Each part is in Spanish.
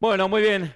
Bueno, muy bien.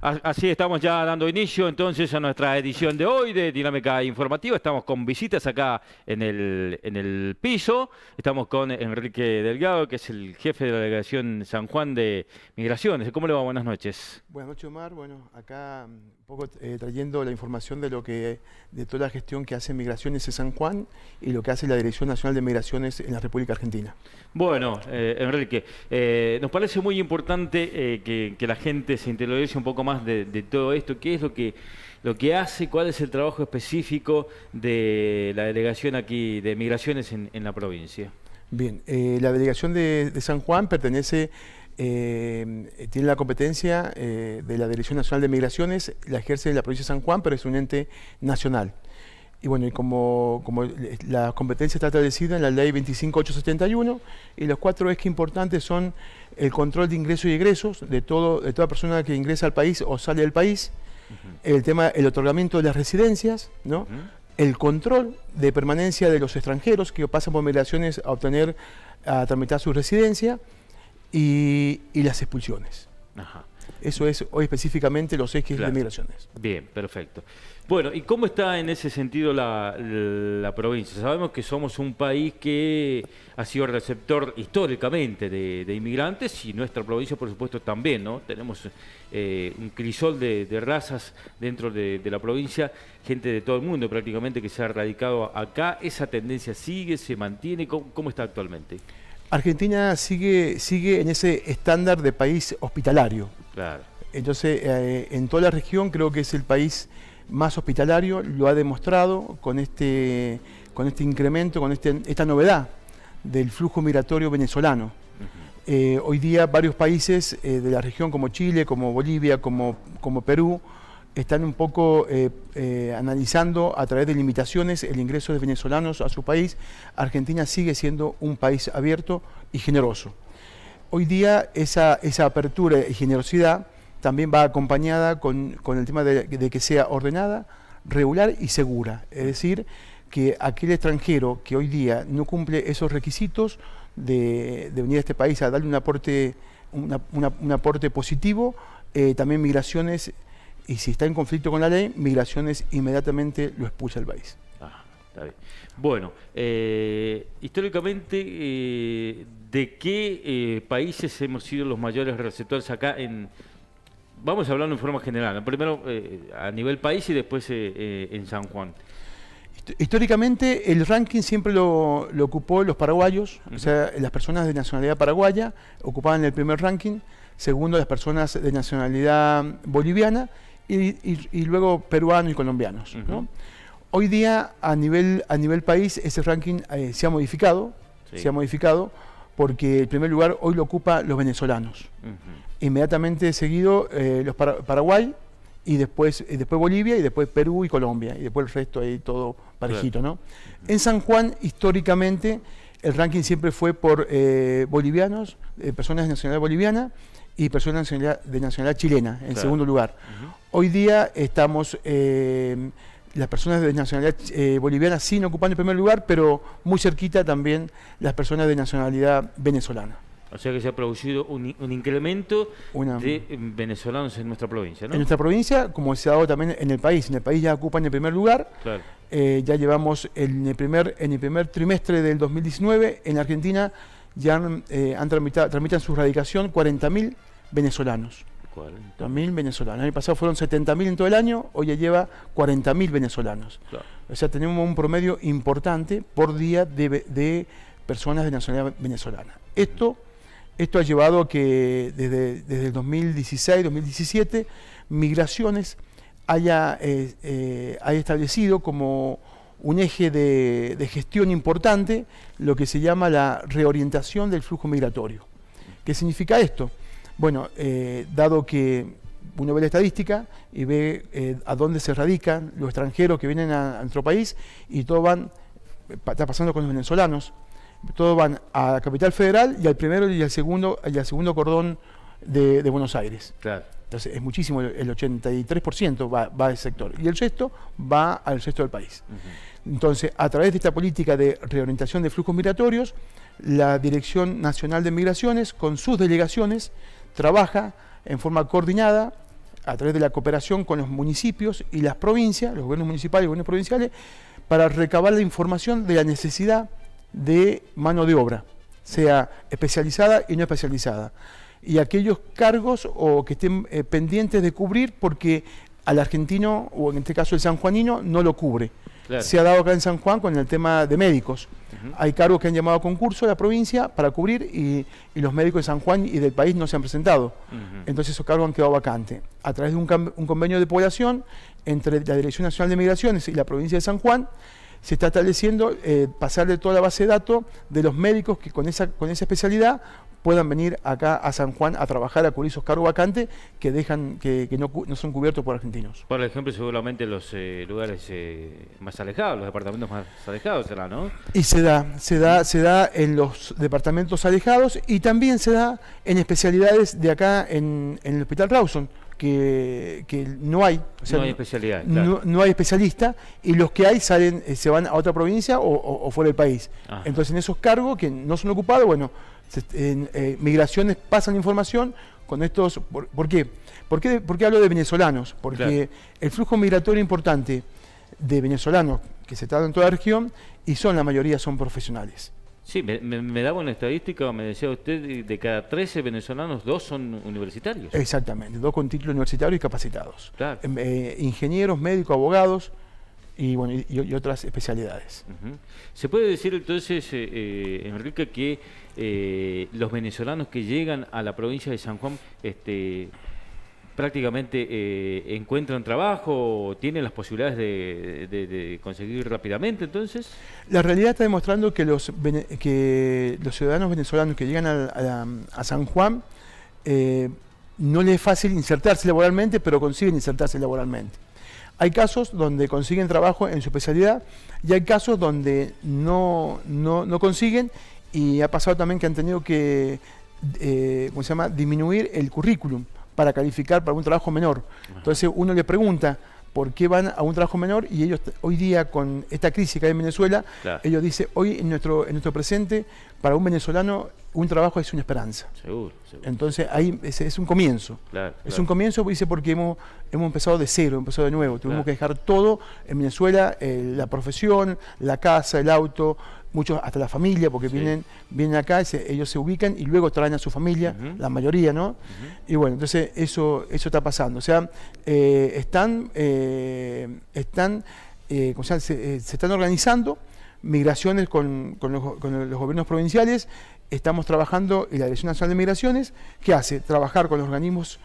Así estamos ya dando inicio entonces a nuestra edición de hoy de Dinámica Informativa. Estamos con visitas acá en el, piso. Estamos con Enrique Delgado, que es el jefe de la delegación San Juan de Migraciones. ¿Cómo le va? Buenas noches. Buenas noches, Omar. Bueno, acá mm, un poco eh, trayendo la información de lo que de toda la gestión que hace Migraciones en San Juan y lo que hace la Dirección Nacional de Migraciones en la República Argentina. Bueno, eh, Enrique, eh, nos parece muy importante que, la gente se interiorice un poco más más de, todo esto, qué es lo que, lo que hace, cuál es el trabajo específico de la delegación aquí de migraciones en, en la provincia. Bien, eh, la delegación de, de, San Juan pertenece, eh, eh, tiene la competencia de la Dirección Nacional de Migraciones, la ejerce la provincia de San Juan, pero es un ente nacional. Y bueno, y como, como la competencia está establecida en la ley 25871, y los cuatro ejes importantes son el control de ingresos y egresos de, todo, de toda persona que ingresa al país o sale del país, el tema, el otorgamiento de las residencias, ¿no? el control de permanencia de los extranjeros que pasan por migraciones a obtener, a tramitar su residencia, y, las expulsiones. Eso es hoy específicamente los ejes de migraciones. Bien, perfecto. Bueno, ¿y cómo está en ese sentido la, provincia? Sabemos que somos un país que ha sido receptor históricamente de, inmigrantes y nuestra provincia, por supuesto, también, ¿no? Tenemos eh, un crisol de, razas dentro de, la provincia, gente de todo el mundo prácticamente que se ha radicado acá. ¿Esa tendencia sigue, se mantiene? ¿Cómo, está actualmente? Argentina sigue, sigue en ese estándar de país hospitalario. Claro. Entonces, eh, en toda la región creo que es el país más hospitalario, lo ha demostrado con este, con este incremento, con este, esta novedad del flujo migratorio venezolano. Eh, hoy día varios países eh, de la región como Chile, como Bolivia, como, como Perú, están un poco eh, analizando a través de limitaciones el ingreso de venezolanos a su país. Argentina sigue siendo un país abierto y generoso. Hoy día esa, esa apertura y generosidad también va acompañada con, el tema de, que sea ordenada, regular y segura. Es decir, que aquel extranjero que hoy día no cumple esos requisitos de, venir a este país a darle un aporte, aporte positivo, eh, también migraciones, y si está en conflicto con la ley, migraciones inmediatamente lo expulsa el país. Ah, bueno, eh, históricamente, eh, ¿de qué países hemos sido los mayores receptores acá en, Vamos a hablar en forma general, primero eh, a nivel país y después eh, eh, en San Juan. Históricamente el ranking siempre lo, ocupó los paraguayos, o sea, las personas de nacionalidad paraguaya ocupaban el primer ranking, segundo las personas de nacionalidad boliviana y, luego peruanos y colombianos. Hoy día a nivel, a nivel país ese ranking se ha modificado, se ha modificado porque el primer lugar hoy lo ocupa los venezolanos. Inmediatamente seguido eh, los Paraguay y después, eh, después Bolivia y después Perú y Colombia y después el resto ahí todo parejito, ¿no? En San Juan históricamente el ranking siempre fue por eh, bolivianos, personas de nacionalidad boliviana y personas de nacionalidad, chilena, en segundo lugar. Hoy día estamos, las personas de nacionalidad boliviana sin ocupando el primer lugar, pero muy cerquita también las personas de nacionalidad venezolana. O sea que se ha producido un, incremento de em, venezolanos en nuestra provincia, ¿no? En nuestra provincia, como se ha dado también en el país. En el país ya ocupan el primer lugar. Eh, ya llevamos en el, primer, en el primer trimestre del 2019 en Argentina ya han, eh, tramitado, tramitan su radicación 40.000 venezolanos. 40.000 venezolanos. El año pasado fueron 70.000 en todo el año, hoy ya lleva 40.000 venezolanos. O sea, tenemos un promedio importante por día de, de personas de nacionalidad venezolana. Esto esto ha llevado a que desde, el 2016-2017 Migraciones haya, eh, eh, haya, establecido como un eje de, gestión importante lo que se llama la reorientación del flujo migratorio. ¿Qué significa esto? Bueno, eh, dado que uno ve la estadística y ve eh, a dónde se radican los extranjeros que vienen a, a nuestro país y todo van, está pasando con los venezolanos, todos van a la capital federal y al primero y al segundo, al segundo cordón de, Buenos Aires. Entonces es muchísimo, el 83% va, va al sector y el resto va al resto del país. Entonces, a través de esta política de reorientación de flujos migratorios, la Dirección Nacional de Migraciones, con sus delegaciones, trabaja en forma coordinada a través de la cooperación con los municipios y las provincias, los gobiernos municipales y gobiernos provinciales, para recabar la información de la necesidad de mano de obra, sea especializada y no especializada. Y aquellos cargos o que estén eh, pendientes de cubrir porque al argentino, o en este caso el sanjuanino, no lo cubre. Se ha dado acá en San Juan con el tema de médicos. Hay cargos que han llamado a concurso a la provincia para cubrir y, los médicos de San Juan y del país no se han presentado. Entonces esos cargos han quedado vacantes. A través de un, un convenio de población entre la Dirección Nacional de Migraciones y la provincia de San Juan, se está estableciendo eh, pasarle toda la base de datos de los médicos que con esa, con esa especialidad puedan venir acá a San Juan a trabajar, a cubrir esos cargos vacantes que dejan que, no, son cubiertos por argentinos. Por ejemplo, seguramente los eh, lugares eh, más alejados, los departamentos más alejados será, ¿no? Y se da, se da, se da en los departamentos alejados y también se da en especialidades de acá en, en el Hospital Rawson que, no hay. O no hay especialidad. No, hay especialista y los que hay salen, eh, se van a otra provincia o, fuera del país. Ah. Entonces en esos cargos que no son ocupados, bueno, en, eh, migraciones pasan información con estos... ¿Por, qué? ¿Por qué, hablo de venezolanos? Porque el flujo migratorio importante de venezolanos que se trata en toda la región y son la mayoría son profesionales. Sí, me, daba una estadística, me decía usted, de cada 13 venezolanos, dos son universitarios. Exactamente, dos con título universitario y capacitados. Em, eh, ingenieros, médicos, abogados y, bueno, y, otras especialidades. ¿Se puede decir entonces, eh, eh, Enrique, que los venezolanos que llegan a la provincia de San Juan este, prácticamente eh, encuentran trabajo, tienen las posibilidades de, conseguir rápidamente, entonces? La realidad está demostrando que los, que los ciudadanos venezolanos que llegan a, San Juan eh, no les es fácil insertarse laboralmente, pero consiguen insertarse laboralmente. Hay casos donde consiguen trabajo en su especialidad y hay casos donde no, no, consiguen y ha pasado también que han tenido que eh, ¿cómo se llama? disminuir el currículum para calificar para un trabajo menor. Entonces uno le pregunta por qué van a un trabajo menor y ellos hoy día con esta crisis que hay en Venezuela, ellos dicen, hoy en nuestro, en nuestro presente, para un venezolano un trabajo es una esperanza. Entonces ahí es, un comienzo. es un comienzo, dice, porque hemos, hemos empezado de cero, hemos empezado de nuevo. Tuvimos que dejar todo en Venezuela, eh, la profesión, la casa, el auto, muchos hasta la familia, porque vienen, vienen acá, ellos se ubican y luego traen a su familia, la mayoría, ¿no? Y bueno, entonces eso, eso está pasando. O sea, eh, están, eh, están eh, se, están organizando migraciones con, con, los, gobiernos provinciales, estamos trabajando en la Dirección Nacional de Migraciones, ¿qué hace? Trabajar con los organismos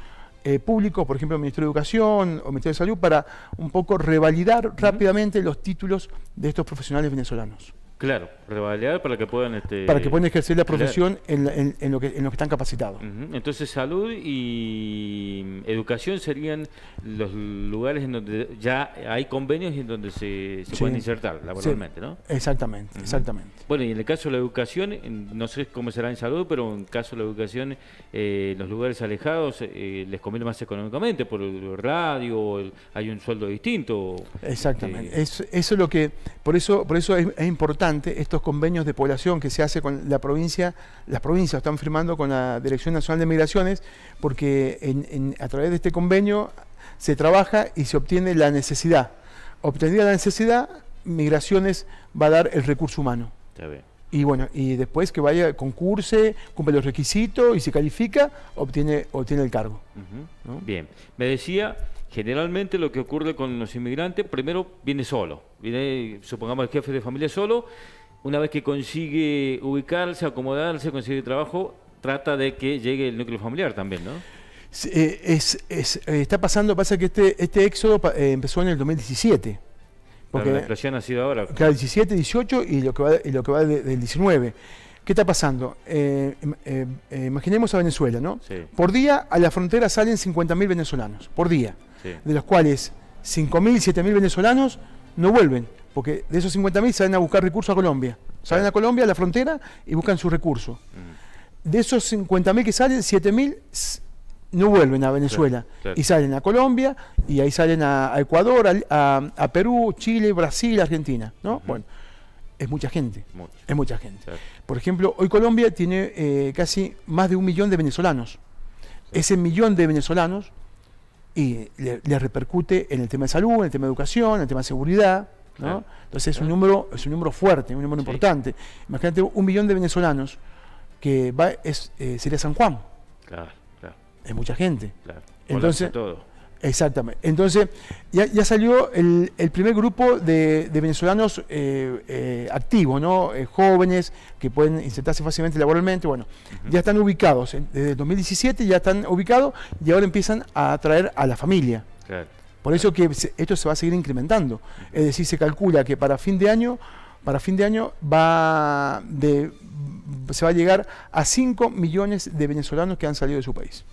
públicos, por ejemplo, el Ministerio de Educación o el Ministerio de Salud, para un poco revalidar rápidamente los títulos de estos profesionales venezolanos. Claro, revalidar para que puedan... Este, para que puedan ejercer la profesión en, en, lo que, en lo que están capacitados. Entonces salud y educación serían los lugares en donde ya hay convenios y en donde se, pueden insertar laboralmente, ¿no? Exactamente, exactamente. Bueno, y en el caso de la educación, no sé cómo será en salud, pero en caso de la educación, eh, los lugares alejados eh, les conviene más económicamente, por el radio, hay un sueldo distinto. Exactamente, eh, es, eso lo que... Por eso, por eso es importante estos convenios de población que se hace con la provincia, las provincias están firmando con la Dirección Nacional de Migraciones, porque a través de este convenio se trabaja y se obtiene la necesidad. Obtenida la necesidad, Migraciones va a dar el recurso humano. Y bueno, y después que vaya, concurse, cumple los requisitos y se califica, obtiene, obtiene el cargo. Bien, me decía Generalmente lo que ocurre con los inmigrantes, primero viene solo, viene, supongamos, el jefe de familia solo, una vez que consigue ubicarse, acomodarse, consigue trabajo, trata de que llegue el núcleo familiar también, ¿no? Eh, es, eh, está pasando, pasa que este, este éxodo eh, empezó en el 2017. Porque, la inflación ha sido ahora. cada 17, 18 y lo que va, y lo que va del 19. ¿Qué está pasando? Em, imaginemos a Venezuela, ¿no? Por día a la frontera salen 50.000 venezolanos, por día de los cuales 5.000, 7.000 venezolanos no vuelven, porque de esos 50.000 salen a buscar recursos a Colombia. Salen a Colombia, a la frontera, y buscan sus recursos. Mm. De esos 50.000 que salen, 7.000 no vuelven a Venezuela. Y salen a Colombia, y ahí salen a, Ecuador, a, Perú, Chile, Brasil, Argentina. ¿no? Bueno, es mucha gente. Es mucha gente. Por ejemplo, hoy Colombia tiene eh, casi más de un millón de venezolanos. Ese millón de venezolanos y le, repercute en el tema de salud, en el tema de educación, en el tema de seguridad. ¿no? Entonces es un número, es un número fuerte, un número importante. Imagínate un millón de venezolanos que va, es, eh, sería San Juan. Claro, claro. Es mucha gente. Claro. Entonces, todo. Exactamente. Entonces, ya, salió el, primer grupo de, venezolanos eh, eh, activos, ¿no? Eh, jóvenes que pueden insertarse fácilmente laboralmente. Bueno, ya están ubicados. Desde el 2017 ya están ubicados y ahora empiezan a atraer a la familia. Por eso que esto se va a seguir incrementando. Es decir, se calcula que para fin de año, para fin de año va de, se va a llegar a 5 millones de venezolanos que han salido de su país.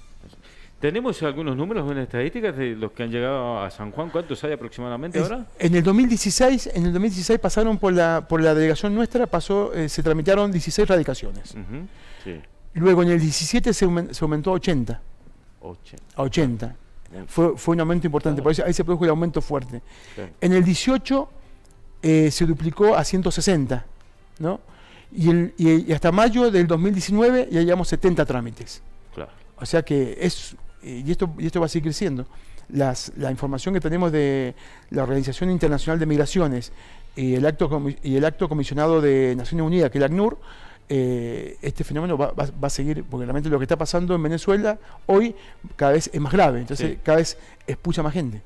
¿Tenemos algunos números, algunas estadísticas de los que han llegado a San Juan? ¿Cuántos hay aproximadamente ahora? En el 2016, en el 2016 pasaron por la, por la delegación nuestra, eh, se tramitaron 16 radicaciones. Luego en el 17 se, aumentó a 80. A 80. Fue, un aumento importante, por eso ahí se produjo el aumento fuerte. En el 18 eh, se duplicó a 160, Y, hasta mayo del 2019 ya llevamos 70 trámites. O sea que es eh, y esto, y esto va a seguir creciendo, las, la información que tenemos de la Organización Internacional de Migraciones y eh, el acto, y el acto comisionado de Naciones Unidas, que es el ACNUR, eh, este fenómeno va, va, a seguir, porque realmente lo que está pasando en Venezuela hoy cada vez es más grave, entonces cada vez expulsa más gente.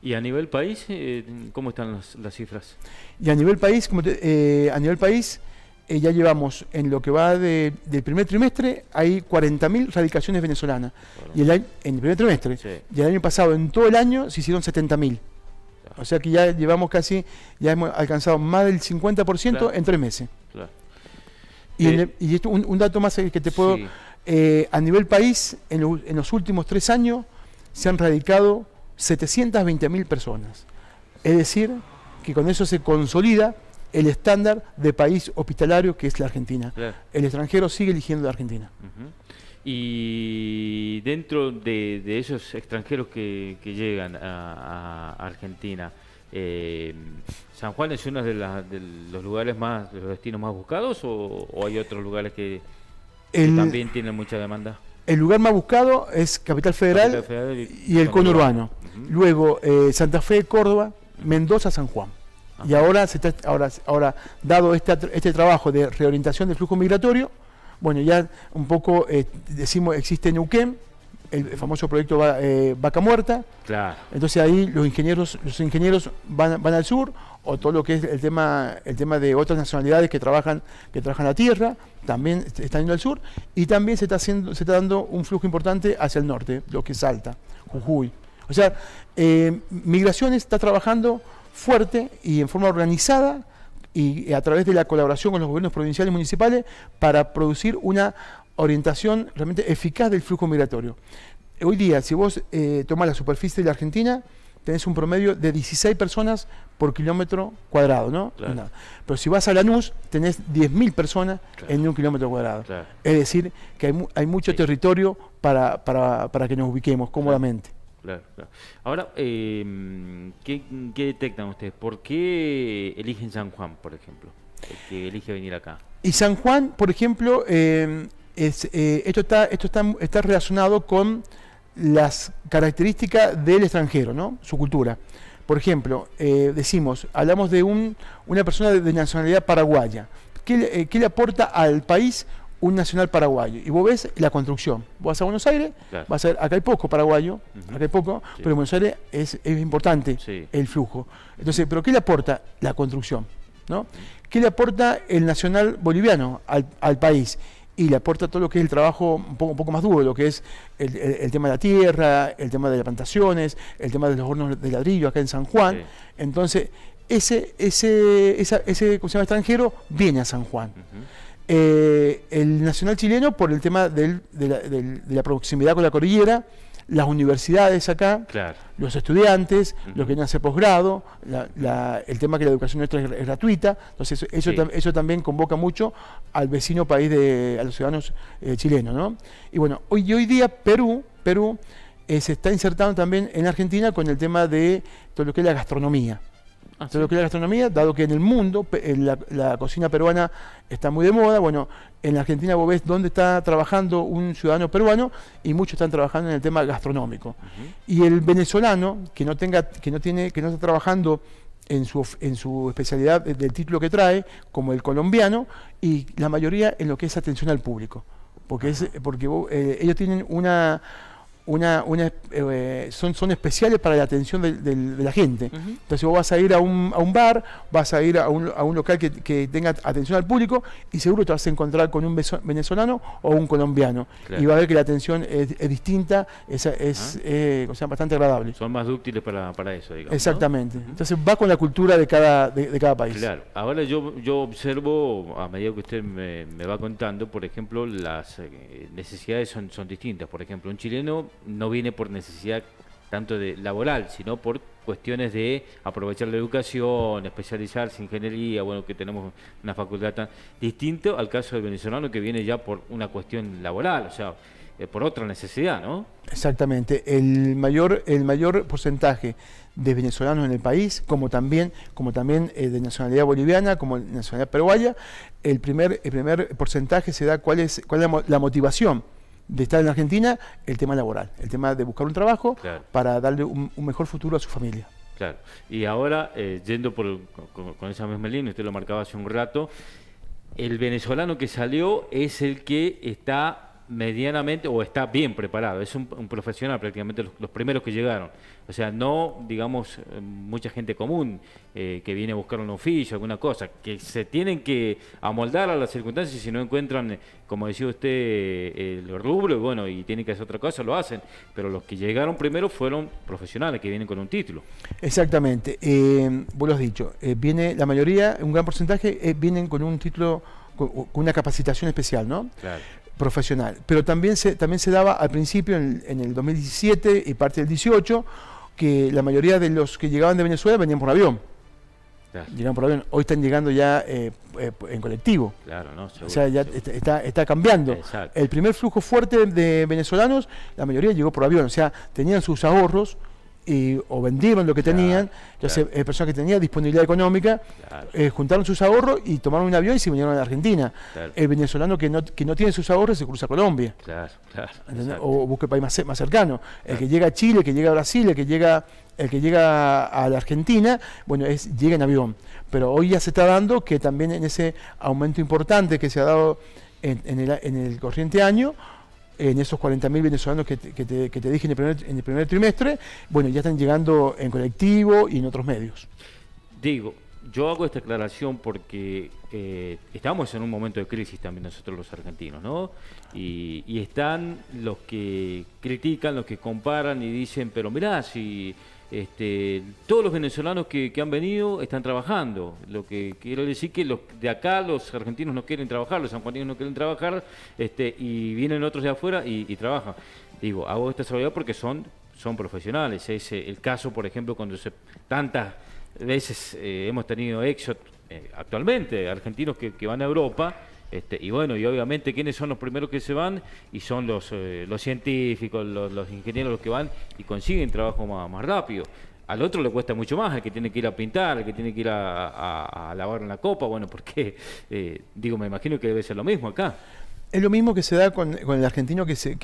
¿Y a nivel país, cómo están las, cifras? Y a nivel país, como a nivel país eh, ya llevamos en lo que va del primer trimestre, hay 40.000 radicaciones venezolanas. Y el año, en el primer trimestre. Y el año pasado, en todo el año, se hicieron 70.000. O sea que ya llevamos casi, ya hemos alcanzado más del 50% en tres meses. Eh, y, esto, un, dato más eh, que te puedo... a nivel país, en, en los últimos tres años, se han radicado 720.000 personas. Es decir, que con eso se consolida el estándar de país hospitalario que es la Argentina. El extranjero sigue eligiendo la Argentina. Y dentro de, esos extranjeros que, llegan a, Argentina, eh, ¿San Juan es uno de, los lugares más, de los destinos más buscados o, hay otros lugares que, también tienen mucha demanda? El lugar más buscado es Capital Federal, y, el conurbano. urbano Luego eh, Santa Fe, Córdoba, Mendoza, San Juan. Y ahora, se está, ahora, ahora dado este, este trabajo de reorientación del flujo migratorio, bueno, ya un poco eh, decimos, existe Neuquén, el famoso proyecto eh, Vaca Muerta. Entonces ahí los ingenieros, los ingenieros van, van, al sur, o todo lo que es el tema, el tema de otras nacionalidades que trabajan, que trabajan la tierra, también están yendo al sur, y también se está haciendo, se está dando un flujo importante hacia el norte, lo que es Salta, Jujuy. O sea, eh, Migraciones está trabajando fuerte y en forma organizada y a través de la colaboración con los gobiernos provinciales y municipales para producir una orientación realmente eficaz del flujo migratorio. Hoy día, si vos eh, tomás la superficie de la Argentina, tenés un promedio de 16 personas por kilómetro cuadrado, ¿no? Pero si vas a Lanús, tenés 10.000 personas en un kilómetro cuadrado. Es decir, que hay, mucho territorio para, que nos ubiquemos cómodamente. Claro, claro. Ahora, em, ¿qué, detectan ustedes? ¿Por qué eligen San Juan, por ejemplo? El que elige venir acá. Y San Juan, por ejemplo, em, eh, esto, está, esto está, relacionado con las características del extranjero, ¿no? Su cultura. Por ejemplo, eh, decimos, hablamos de un, una persona de, nacionalidad paraguaya. ¿Qué, eh, ¿Qué le aporta al país un nacional paraguayo. Y vos ves la construcción. Vos vas a Buenos Aires, va a ver, acá hay poco paraguayo, acá hay poco, pero en Buenos Aires es, importante el flujo. Entonces, ¿pero qué le aporta la construcción? ¿no? ¿Qué le aporta el nacional boliviano al, país? Y le aporta todo lo que es el trabajo un poco, un poco más duro, lo que es el, tema de la tierra, el tema de las plantaciones, el tema de los hornos de ladrillo acá en San Juan. Entonces, ese, ese, ese extranjero viene a San Juan. Eh, el nacional chileno por el tema de, la, proximidad con la cordillera, las universidades acá, los estudiantes, los que no a posgrado, el tema que la educación nuestra es, gratuita, entonces eso, eso, también convoca mucho al vecino país, de, a los ciudadanos eh, chilenos. ¿no? Y bueno, hoy, hoy día Perú, Perú eh, se está insertando también en Argentina con el tema de todo lo que es la gastronomía. Ah, lo que es la gastronomía, dado que en el mundo eh, la, cocina peruana está muy de moda. Bueno, en la Argentina vos ves dónde está trabajando un ciudadano peruano y muchos están trabajando en el tema gastronómico. Y el venezolano que no tenga, que no tiene, que no está trabajando en su, en su especialidad del título que trae, como el colombiano, y la mayoría en lo que es atención al público. Porque, es, porque eh, ellos tienen una, una, eh, son, son especiales para la atención de, la gente. Entonces vos vas a ir a un, a un bar, vas a ir a un, a un local que, que, tenga atención al público y seguro te vas a encontrar con un venezolano o un colombiano. Y va a ver que la atención es, distinta, es, ah. es eh, bastante agradable. Son más útiles para, para eso, digamos. Exactamente. Entonces va con la cultura de cada, de, cada país. Claro. Ahora yo, yo observo, a medida que usted me, va contando, por ejemplo, las eh, necesidades son, son distintas. Por ejemplo, un chileno no viene por necesidad tanto de laboral, sino por cuestiones de aprovechar la educación, especializarse, en ingeniería, bueno, que tenemos una facultad tan distinto al caso del venezolano que viene ya por una cuestión laboral, o sea, eh, por otra necesidad, ¿no? Exactamente. El mayor, el mayor porcentaje de venezolanos en el país, como también, como también eh, de nacionalidad boliviana, como nacionalidad peruana, el primer, el primer porcentaje se da cuál es, cuál es la motivación de estar en Argentina el tema laboral, el tema de buscar un trabajo para darle un, mejor futuro a su familia. Claro, y ahora, eh, yendo por, con, esa misma línea, usted lo marcaba hace un rato, el venezolano que salió es el que está medianamente o está bien preparado, es un, profesional prácticamente los, primeros que llegaron. O sea, no, digamos, eh, mucha gente común eh, que viene a buscar un oficio, alguna cosa, que se tienen que amoldar a las circunstancias si no encuentran, eh, como decía usted, el rubro bueno, y tienen que hacer otra cosa, lo hacen. Pero los que llegaron primero fueron profesionales que vienen con un título. Exactamente, eh, vos lo has dicho, viene la mayoría, un gran porcentaje, vienen con un título con una capacitación especial, ¿no? Claro profesional. Pero también se, también se daba al principio, en, el 2017 y parte del 18, que la mayoría de los que llegaban de Venezuela venían por avión. por avión. Hoy están llegando ya eh, eh, en colectivo. o sea, ya está, está, cambiando. El primer flujo fuerte de venezolanos, la mayoría llegó por avión. O sea, tenían sus ahorros y, o vendieron lo que tenían, entonces eh, personas que tenían disponibilidad económica, eh, juntaron sus ahorros y tomaron un avión y se vinieron a la Argentina. El venezolano que no, tiene sus ahorros se cruza a Colombia. o busca el país más, cercano. El que llega a Chile, el que llega a Brasil, el que llega, el que llega a la Argentina, bueno, es llega en avión. Pero hoy ya se está dando que también en ese aumento importante que se ha dado en, en, el, en el corriente año, en esos 40.000 venezolanos que te, dije en el, primer, trimestre, bueno, ya están llegando en colectivo y en otros medios. Digo, yo hago esta aclaración porque eh, estamos en un momento de crisis también nosotros los argentinos, ¿no? Y, y están los que critican, los que comparan y dicen, pero mirá, si este, todos los venezolanos que, han venido están trabajando. Lo que quiero decir que los de acá los argentinos no quieren trabajar, los sanjuaninos no quieren trabajar, este, y vienen otros de afuera y, trabajan. Digo, hago esta salvedad porque son, son profesionales. Es eh, el caso, por ejemplo, cuando se, tantas veces eh, hemos tenido éxito eh, actualmente, argentinos que van a Europa este, y bueno, y obviamente, ¿quiénes son los primeros que se van? Y son los, eh, los científicos, los, ingenieros los que van y consiguen trabajo más, rápido. Al otro le cuesta mucho más, al que tiene que ir a pintar, al que tiene que ir a, lavar una copa, bueno, porque, eh, digo, me imagino que debe ser lo mismo acá. Es lo mismo que se da con, el argentino que, se,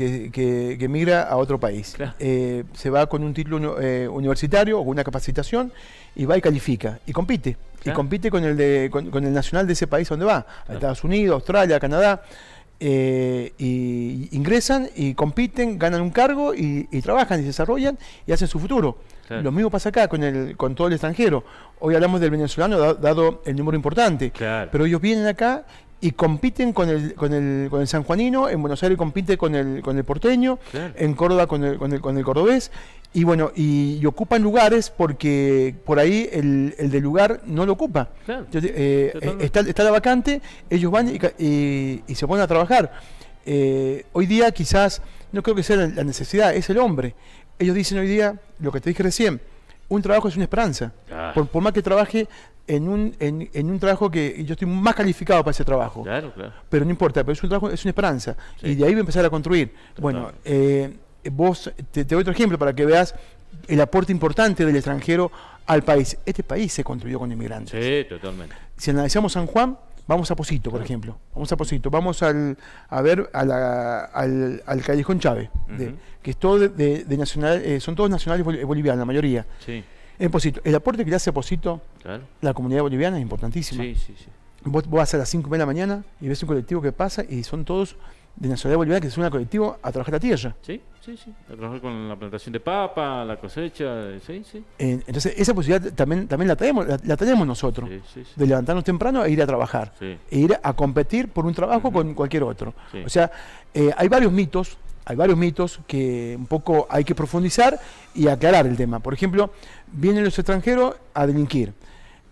migra a otro país. Eh, se va con un título eh, universitario o una capacitación y va y califica y compite. Y compite con el, con, el nacional de ese país donde va, Estados Unidos, Australia, Canadá. Eh, y ingresan y compiten, ganan un cargo y, trabajan y desarrollan y hacen su futuro. Lo mismo pasa acá con, el, con todo el extranjero. Hoy hablamos del venezolano, dado el número importante. Pero ellos vienen acá y compiten con el, con el, con el sanjuanino, en Buenos Aires compite con el, con el porteño, en Córdoba con el, con el, cordobés, y bueno, y, ocupan lugares porque por ahí el, el de lugar no lo ocupa. Eh, eh, está, la vacante, ellos van y, se ponen a trabajar. Eh, hoy día quizás, no creo que sea la, necesidad, es el hombre. Ellos dicen hoy día, lo que te dije recién, un trabajo es una esperanza. por, más que trabaje en un, en, en, un trabajo que yo estoy más calificado para ese trabajo. Claro, claro. Pero no importa, pero es un trabajo, es una esperanza. Y de ahí voy a empezar a construir. Bueno, eh, vos, te, doy otro ejemplo para que veas el aporte importante del extranjero al país. Este país se construyó con inmigrantes. Sí, totalmente. Si analizamos San Juan, vamos a Posito, por ejemplo. Vamos a Posito, vamos a ver al, al, Callejón Chávez, de, que es todo de, nacional, eh, son todos nacionales bolivianos, la mayoría. Sí el, aporte que le hace Posito la comunidad boliviana es importantísimo. Vos, vas a las 5 de la mañana y ves un colectivo que pasa y son todos de la nacionalidad boliviana que se unen al colectivo a trabajar la tierra. Sí, sí, sí. A trabajar con la plantación de papa, la cosecha, eh, sí, sí. entonces, esa posibilidad también, también la, traemos, la, tenemos nosotros. De levantarnos temprano e ir a trabajar. E ir a competir por un trabajo con cualquier otro. O sea, eh, hay varios mitos hay varios mitos que un poco hay que profundizar y aclarar el tema. Por ejemplo, vienen los extranjeros a delinquir.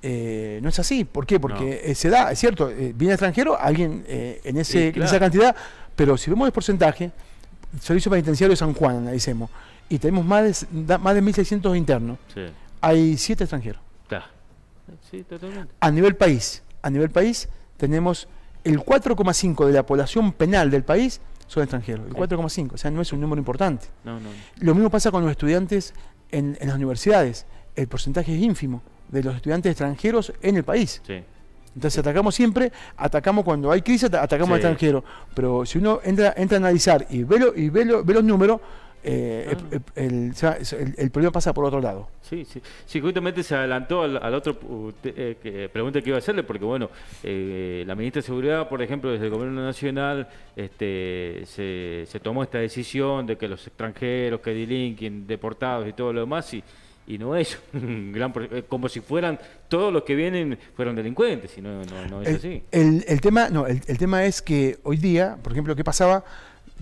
Eh, no es así, ¿por qué? Porque eh, se da, es cierto, eh, viene extranjero alguien en, ese, esa cantidad, pero si vemos el porcentaje, el Servicio Penitenciario de San Juan, analicemos, y tenemos más de, más de 1.600 internos, hay 7 extranjeros. A nivel país, a nivel país tenemos el 4,5 de la población penal del país son extranjeros, el 4,5, o sea, no es un número importante. Lo mismo pasa con los estudiantes en, las universidades, el porcentaje es ínfimo de los estudiantes extranjeros en el país. Entonces atacamos siempre, atacamos cuando hay crisis, atacamos al extranjero. Pero si uno entra, entra a analizar y ve, y ve los números, eh, ah. el, problema pasa por otro lado. Sí, sí. justamente se adelantó al, otro eh, pregunta que iba a hacerle, porque bueno, eh, la ministra de Seguridad, por ejemplo, desde el gobierno nacional, este, se, tomó esta decisión de que los extranjeros que delinquen, deportados y todo lo demás, y, no es un gran como si fueran todos los que vienen fueron delincuentes, y no, no, es así. El, tema, no, el, el tema es que hoy día, por ejemplo, ¿qué pasaba?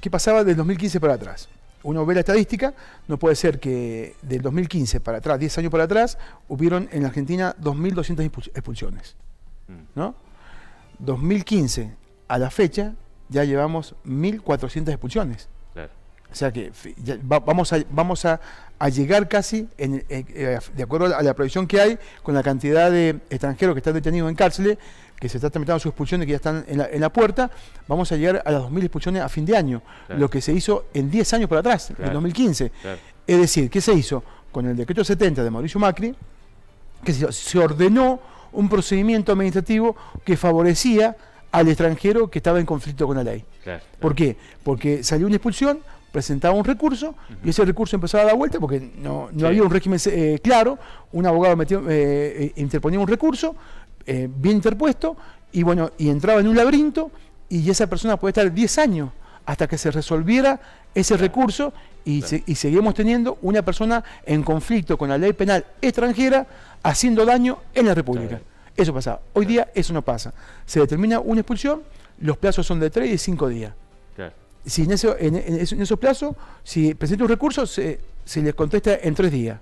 ¿Qué pasaba del 2015 para atrás? uno ve estadística, no puede ser que del 2015 para atrás, 10 años para atrás, hubieron en la Argentina 2.200 expulsiones. Mm. ¿no? 2015 a la fecha ya llevamos 1.400 expulsiones. O sea que vamos, a, vamos a, llegar casi, eh, de acuerdo a la prohibición que hay, con la cantidad de extranjeros que están detenidos en cárceles, que se están tramitando sus expulsiones, que ya están en la, puerta, vamos a llegar a las 2.000 expulsiones a fin de año, lo que se hizo en 10 años para atrás, en 2015. Es decir, ¿qué se hizo? Con el decreto 70 de Mauricio Macri, que se ordenó un procedimiento administrativo que favorecía al extranjero que estaba en conflicto con la ley. ¿Por qué? Porque salió una expulsión, presentaba un recurso y ese recurso empezaba a dar vuelta porque no, había un régimen eh, claro, un abogado metió, eh, eh, interponía un recurso bien interpuesto y bueno, y entraba en un laberinto y esa persona puede estar 10 años hasta que se resolviera ese recurso y, seguimos teniendo una persona en conflicto con la ley penal extranjera haciendo daño en la República. Eso pasaba. Hoy día eso no pasa. Se determina una expulsión, los plazos son de 3 y 5 días si en, esos plazos, si presenta un recurso, se, se les contesta en tres días.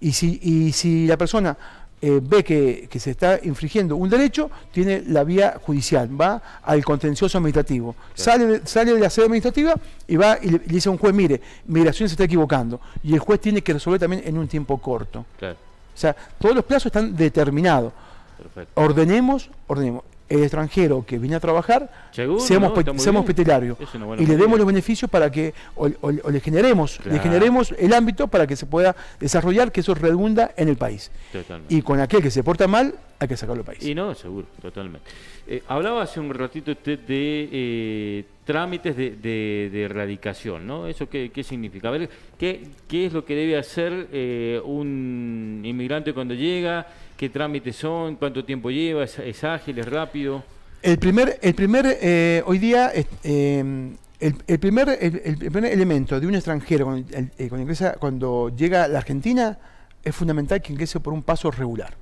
Y, si, si la persona eh, ve que, se está infringiendo un derecho, tiene la vía judicial, va al contencioso administrativo. Sale, sale de la sede administrativa y va y le, dice a un juez, mire, migración se está equivocando. Y el juez tiene que resolver también en un tiempo corto. O sea, todos los plazos están determinados. Ordenemos, ordenemos el extranjero que viene a trabajar, seamos, no, y le demos los beneficios para que, o, le generemos, le generemos el ámbito para que se pueda desarrollar, que eso redunda en el país. Y con aquel que se porta mal, hay que sacarlo del país. Y no, seguro, totalmente. Eh, hablaba hace un ratito usted de eh, trámites de, erradicación, ¿no? ¿Eso qué, significa? A ver, ¿qué, ¿qué, es lo que debe hacer eh, un inmigrante cuando llega? ¿Qué trámites son? ¿Cuánto tiempo lleva? ¿Es, ágil? ¿Es rápido? El primer, el primer hoy día, em, el, el, primer, el, elemento de un extranjero con ingresa, cuando llega a la Argentina es fundamental que ingrese por un paso regular.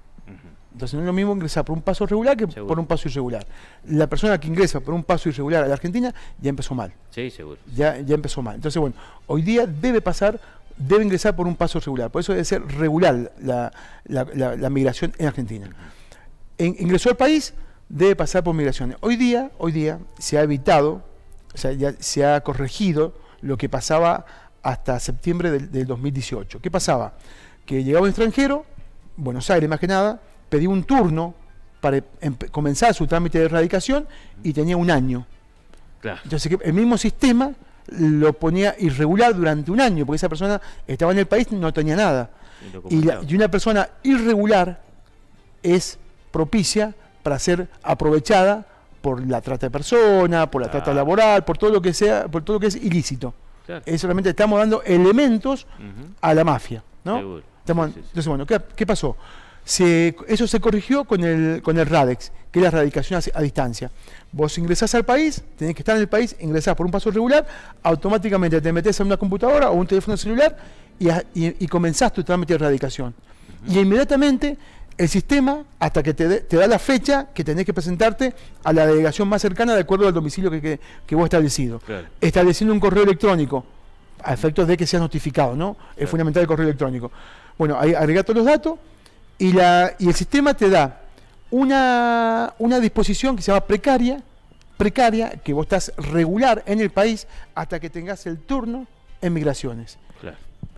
Entonces no es lo mismo ingresar por un paso regular que por un paso irregular. La persona que ingresa por un paso irregular a la Argentina ya empezó mal. Sí, seguro. Ya, ya empezó mal. Entonces, bueno, hoy día debe pasar, debe ingresar por un paso regular. Por eso debe ser regular la, migración en Argentina. ingresó al país, debe pasar por migraciones. Hoy día, hoy día se ha evitado, o sea, ya se ha corregido lo que pasaba hasta septiembre del 2018. ¿Qué pasaba? Que llegaba un extranjero, Buenos Aires más que nada, Pedí un turno para comenzar su trámite de erradicación y tenía un año. Entonces el mismo sistema lo ponía irregular durante un año, porque esa persona estaba en el país no tenía nada. Y, una persona irregular es propicia para ser aprovechada por la trata de persona, por la trata laboral, por todo lo que sea, por todo lo que es ilícito. Es solamente estamos dando elementos a la mafia, ¿no? entonces, bueno, ¿qué, qué pasó? eso se corrigió con el, con RADEX, que es la erradicación a, distancia. Vos ingresás al país, tenés que estar en el país, ingresás por un paso regular, automáticamente te metes en una computadora o un teléfono celular y, comenzás tu trámite de erradicación. Y inmediatamente el sistema, hasta que te, da la fecha que tenés que presentarte a la delegación más cercana de acuerdo al domicilio que, que, vos establecido. Estableciendo un correo electrónico, a efectos de que seas notificado, ¿no? Es fundamental el correo electrónico. Bueno, ahí agrega todos los datos y, la, y el sistema te da una, disposición que se llama precaria, precaria, que vos estás regular en el país hasta que tengas el turno en migraciones.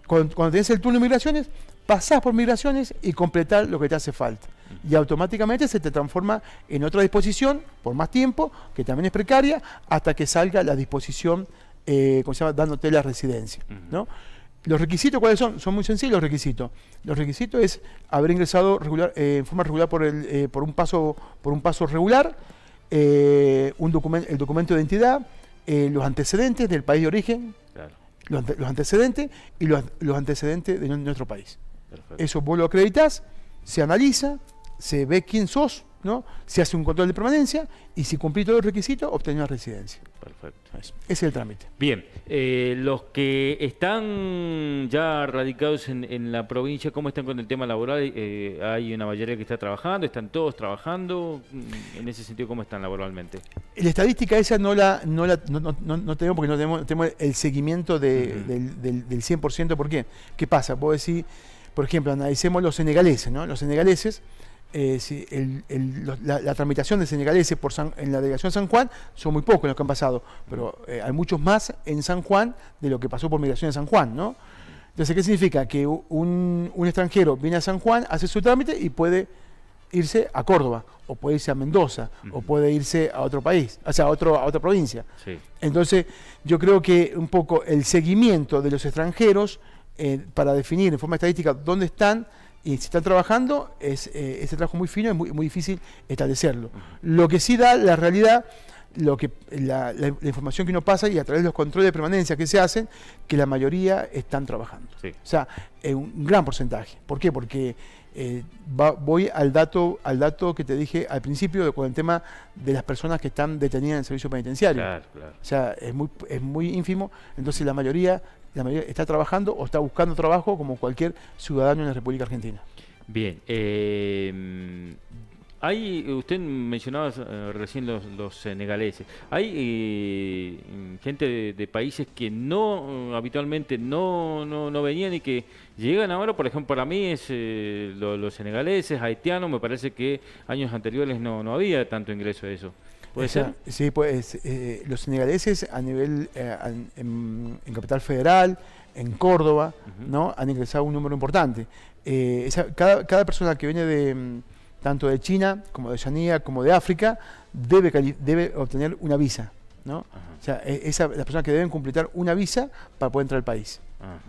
Cuando, tenés el turno en migraciones, pasás por migraciones y completar lo que te hace falta. Y automáticamente se te transforma en otra disposición, por más tiempo, que también es precaria, hasta que salga la disposición, eh, se dándote la residencia. ¿no? ¿Los requisitos cuáles son? Son muy sencillos los requisitos. Los requisitos es haber ingresado regular, eh, en forma regular eh, por, un, paso, por un paso regular, eh, el documento de identidad, los antecedentes del país de origen, los, antecedentes y los, antecedentes de nuestro país. Eso vos lo acreditas, se analiza, se ve quién sos, se hace un control de permanencia y si cumplí todos los requisitos, obtener la residencia. Perfecto. Ese es el trámite. Bien, eh, los que están ya radicados en, la provincia, ¿cómo están con el tema laboral? Eh, ¿Hay una mayoría que está trabajando? ¿Están todos trabajando? Mm, en ese sentido, ¿cómo están laboralmente? La estadística esa no la, no tenemos porque no tenemos, el seguimiento del, 100%. ¿Por qué? ¿Qué pasa? Puedo decir, por ejemplo, analicemos los senegaleses, ¿no? Los senegaleses eh, la, tramitación de senegaleses por en la delegación San Juan son muy pocos los que han pasado, pero eh, hay muchos más en San Juan de lo que pasó por migración de San Juan, ¿no? Entonces, ¿qué significa? Que un, extranjero viene a San Juan, hace su trámite y puede irse a Córdoba, o puede irse a Mendoza, o puede irse a otro país, o sea, a, otro, a otra provincia. Entonces, yo creo que un poco el seguimiento de los extranjeros eh, para definir en forma estadística dónde están, y si están trabajando, es, eh, ese trabajo muy fino es muy, muy difícil establecerlo. Lo que sí da la realidad, lo que, la, información que uno pasa y a través de los controles de permanencia que se hacen, que la mayoría están trabajando. O sea, es un gran porcentaje. ¿Por qué? Porque eh, voy al dato, al dato que te dije al principio con el tema de las personas que están detenidas en el servicio penitenciario. Claro, claro. O sea, es muy, es muy ínfimo, entonces la mayoría la mayoría está trabajando o está buscando trabajo como cualquier ciudadano en la República Argentina. Bien, eh, hay, usted mencionaba eh, recién los, senegaleses. Hay eh, gente de, países que no habitualmente no, no, venían y que llegan ahora. Por ejemplo, para mí es los senegaleses, haitianos. Me parece que años anteriores no, no había tanto ingreso de eso. ¿Puede ser? Sí, pues eh, los senegaleses a nivel, eh, en, Capital Federal, en Córdoba, ¿no? Han ingresado un número importante. Eh, cada, cada, persona que viene de mm, tanto de China, como de Yanía, como de África, debe, debe obtener una visa, ¿no? O sea, e, esa, las personas que deben completar una visa para poder entrar al país.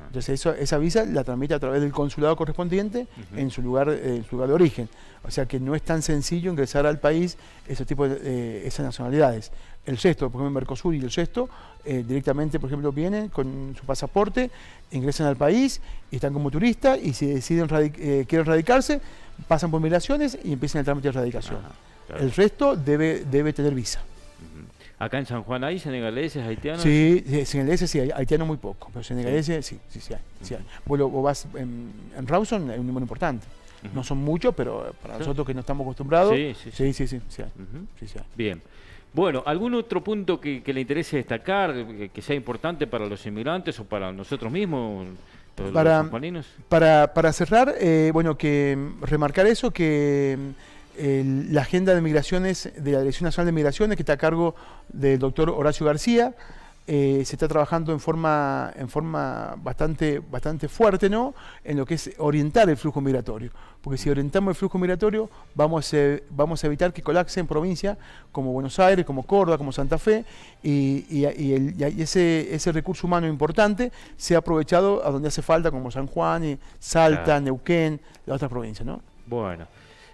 Entonces esa visa la tramita a través del consulado correspondiente en, su lugar, lugar de origen. O sea que no es tan sencillo ingresar al país eh, esas nacionalidades. El sexto, por ejemplo, Mercosur y el sexto, eh, directamente, por ejemplo, vienen con su pasaporte, ingresan al país, están como turistas y si deciden eh, quieren radicarse, pasan por migraciones y empiezan el trámite de radicación. El resto debe, debe tener visa. Acá en San Juan hay senegaleses, haitianos. Sí, senegaleses sí, haitianos muy poco, pero senegaleses sí, sí, sí, hay, Bueno, Vos, vas en, Rawson, hay un número importante. No son muchos, pero para nosotros que no estamos acostumbrados, sí, sí, sí, sí, sí, sí, Bien. Bueno, ¿algún otro punto que, le interese destacar, que, sea importante para los inmigrantes o para nosotros mismos, para, los para, para, cerrar, eh, bueno, que remarcar eso, que la agenda de migraciones de la Dirección Nacional de Migraciones, que está a cargo del doctor Horacio García. Eh, se está trabajando en forma, en forma bastante, bastante fuerte ¿no? en lo que es orientar el flujo migratorio. Porque si orientamos el flujo migratorio, vamos, a vamos a evitar que colapsen provincias como Buenos Aires, como Córdoba, como Santa Fe, y, ese, ese, recurso humano importante sea aprovechado a donde hace falta, como San Juan, Salta, Neuquén, las otras provincias. ¿no? Bueno.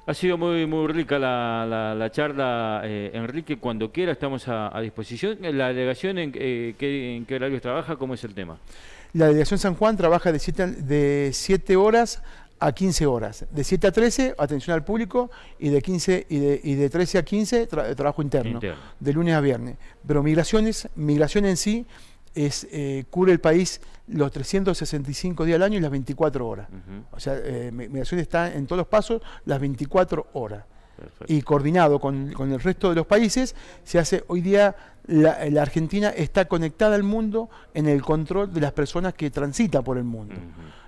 Ha sido muy, muy rica la, la, charla, eh, Enrique. Cuando quiera estamos a, disposición. ¿La delegación en, eh, qué, en horarios trabaja? ¿Cómo es el tema? La delegación San Juan trabaja de 7 de siete horas a 15 horas. De 7 a 13, atención al público, y de 15 y de, y de 13 a 15, trabajo interno, interno, de lunes a viernes. Pero migraciones, migración en sí, es, eh, cubre el país los 365 días al año y las 24 horas. O sea, eh, Migración está en todos los pasos las 24 horas. Y coordinado con, el resto de los países, se hace hoy día, la, Argentina está conectada al mundo en el control de las personas que transitan por el mundo.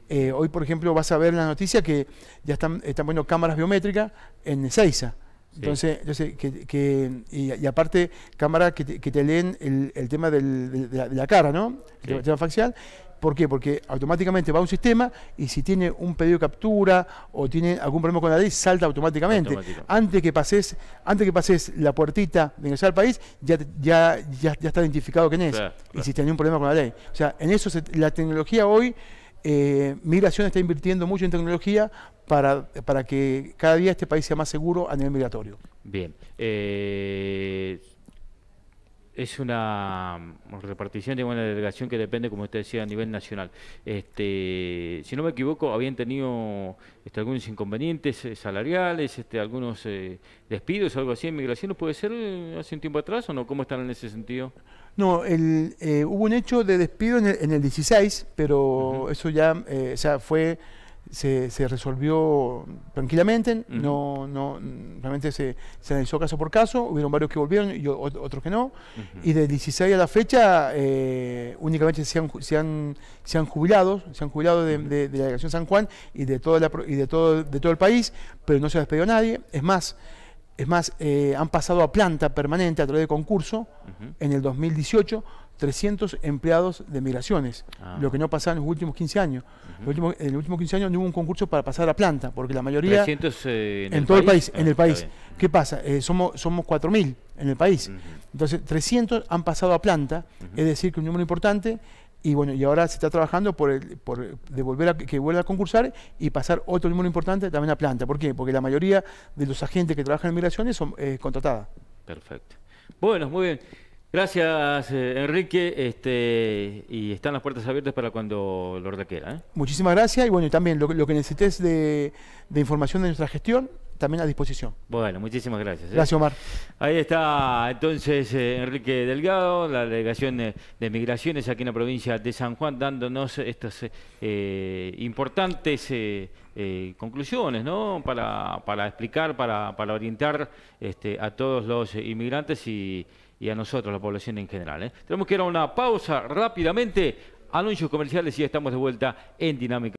Eh, hoy, por ejemplo, vas a ver la noticia que ya están, están poniendo cámaras biométricas en Ezeiza. Entonces, yo sé que, y, aparte, cámara que te, leen el, tema de, la, cara, ¿no? El tema facial. ¿Por qué? Porque automáticamente va a un sistema y si tiene un pedido de captura o tiene algún problema con la ley, salta automáticamente. Antes que pases, antes que pases la puertita de ingresar al país, ya, ya, ya, está identificado quién es. Y si tiene un problema con la ley. O sea, en eso la tecnología hoy eh, Migración está invirtiendo mucho en tecnología para, para, que cada día este país sea más seguro a nivel migratorio. Bien. Eh, es una repartición de una delegación que depende, como usted decía, a nivel nacional. Este, si no me equivoco, habían tenido este, algunos inconvenientes eh, salariales, este, algunos eh, despidos, algo así en migración. ¿Puede ser hace un tiempo atrás o no? ¿Cómo están en ese sentido? No, eh, hubo un hecho de despido en el, 16, pero eso ya, eh, fue, se, resolvió tranquilamente, no, no, realmente se, analizó caso por caso, hubieron varios que volvieron y otros que no, y del 16 a la fecha eh, únicamente se han, se han, se han jubilado, se han jubilado de, la delegación San Juan y de, toda y de todo, de todo el país, pero no se ha despedido a nadie, es más, es más, eh, han pasado a planta permanente a través de concurso en el 2018 300 empleados de migraciones, ah. lo que no pasaba en los últimos 15 años. en los últimos 15 años no hubo un concurso para pasar a planta, porque la mayoría... 300 eh, en, en todo el país. Ah, eh, en el país. ¿Qué pasa? somos somos 4.000 en el país. Entonces, 300 han pasado a planta, es decir, que un número importante y bueno, y ahora se está trabajando por, el, por a, que vuelva a concursar y pasar otro número importante también a planta. ¿Por qué? Porque la mayoría de los agentes que trabajan en migraciones son eh, contratadas. Perfecto. Bueno, muy bien. Gracias, eh, Enrique. Este, y están las puertas abiertas para cuando lo requiera. ¿eh? Muchísimas gracias. Y bueno, también lo, que necesites de, de, información de nuestra gestión, también a disposición. Bueno, muchísimas gracias. ¿eh? Gracias, Omar. Ahí está entonces eh, Enrique Delgado, la delegación de, Migraciones aquí en la provincia de San Juan, dándonos estas eh, importantes conclusiones, ¿no? Para, explicar, para, orientar este, a todos los inmigrantes y, a nosotros, la población en general. Tenemos que ir a una pausa rápidamente, anuncios comerciales y estamos de vuelta en Dinámica.